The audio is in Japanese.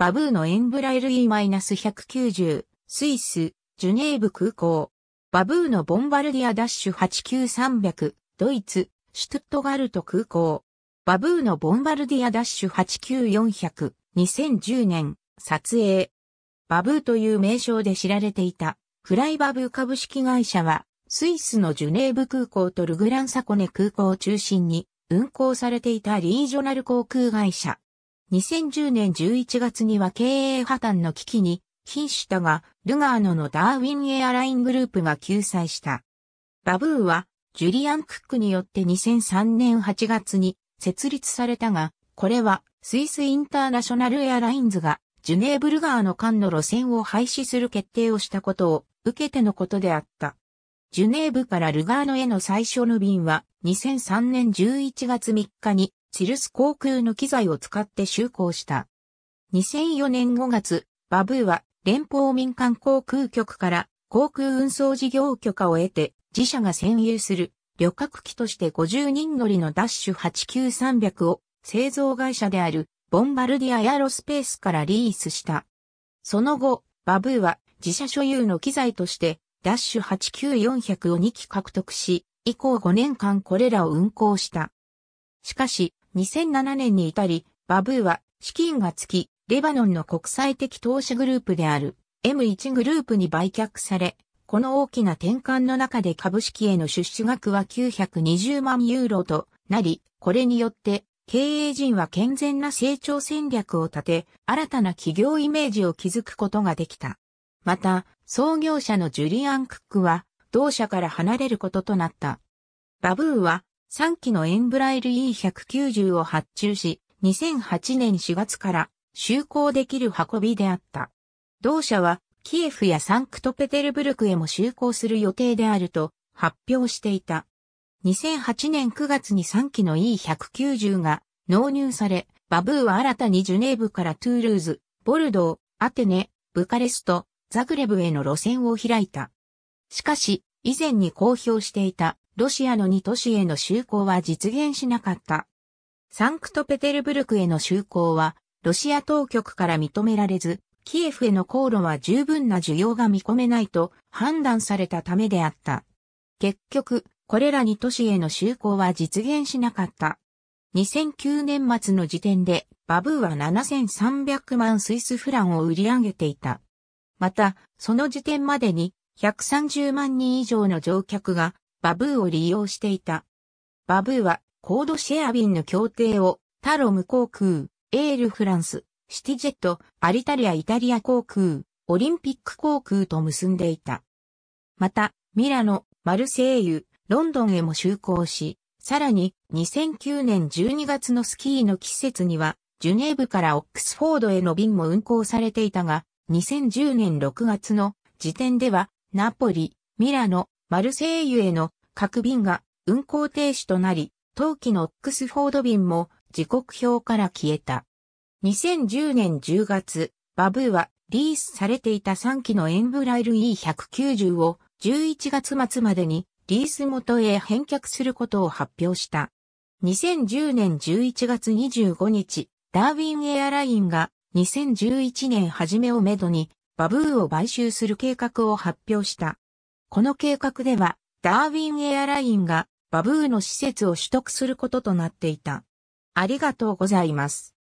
バブーのエンブラル e 1 9 0スイス、ジュネーブ空港。バブーのボンバルディアダッシュ89300、ドイツ、シュトゥットガルト空港。バブーのボンバルディアダッシュ89400、2010年、撮影。バブーという名称で知られていた、フライバブー株式会社は、スイスのジュネーブ空港とルグランサコネ空港を中心に、運航されていたリージョナル航空会社。2010年11月には経営破綻の危機に瀕したが、ルガーノのダーウィンエアライングループが救済した。バブーは、ジュリアン・クックによって2003年8月に設立されたが、これはスイスインターナショナルエアラインズがジュネーブルガーの間の路線を廃止する決定をしたことを受けてのことであった。ジュネーブからルガーノへの最初の便は2003年11月3日にチルス航空の機材を使って就航した。2004年5月、バブーは連邦民間航空局から航空運送事業許可を得て自社が占有する旅客機として50人乗りのダッシュ89300を製造会社であるボンバルディアエアロスペースからリースした。その後、バブーは自社所有の機材としてダッシュ89400を2機獲得し、以降5年間これらを運航した。しかし、2007年に至り、バブーは資金がつき、レバノンの国際的投資グループである M1 グループに売却され、この大きな転換の中で株式への出資額は920万ユーロとなり、これによって経営陣は健全な成長戦略を立て、新たな企業イメージを築くことができた。また、創業者のジュリアン・クックは、同社から離れることとなった。バブーは、3機のエンブライル E190 を発注し、2008年4月から就航できる運びであった。同社は、キエフやサンクトペテルブルクへも就航する予定であると発表していた。2008年9月に3機の E190 が納入され、バブーは新たにジュネーブからトゥールーズ、ボルドー、アテネ、ブカレスト、ザグレブへの路線を開いた。しかし、以前に公表していたロシアの2都市への就航は実現しなかった。サンクトペテルブルクへの就航は、ロシア当局から認められず、キエフへの航路は十分な需要が見込めないと判断されたためであった。結局、これら2都市への就航は実現しなかった。2009年末の時点で、バブーは7300万スイスフランを売り上げていた。また、その時点までに130万人以上の乗客がバブーを利用していた。バブーはコードシェア便の協定をタロム航空、エールフランス、シティジェット、アリタリアイタリア航空、オリンピック航空と結んでいた。また、ミラノ、マルセイユ、ロンドンへも就航し、さらに2009年12月のスキーの季節には、ジュネーブからオックスフォードへの便も運航されていたが、2010年6月の時点では、ナポリ、ミラノ、マルセイユへの各便が運行停止となり、当期のオックスフォード便も時刻表から消えた。2010年10月、バブーはリースされていた3機のエンブライル E190 を11月末までにリース元へ返却することを発表した。2010年11月25日、ダーウィンエアラインが2011年初めをめどにバブーを買収する計画を発表した。この計画では、ダーウィンエアラインがバブーの施設を取得することとなっていた。ありがとうございます。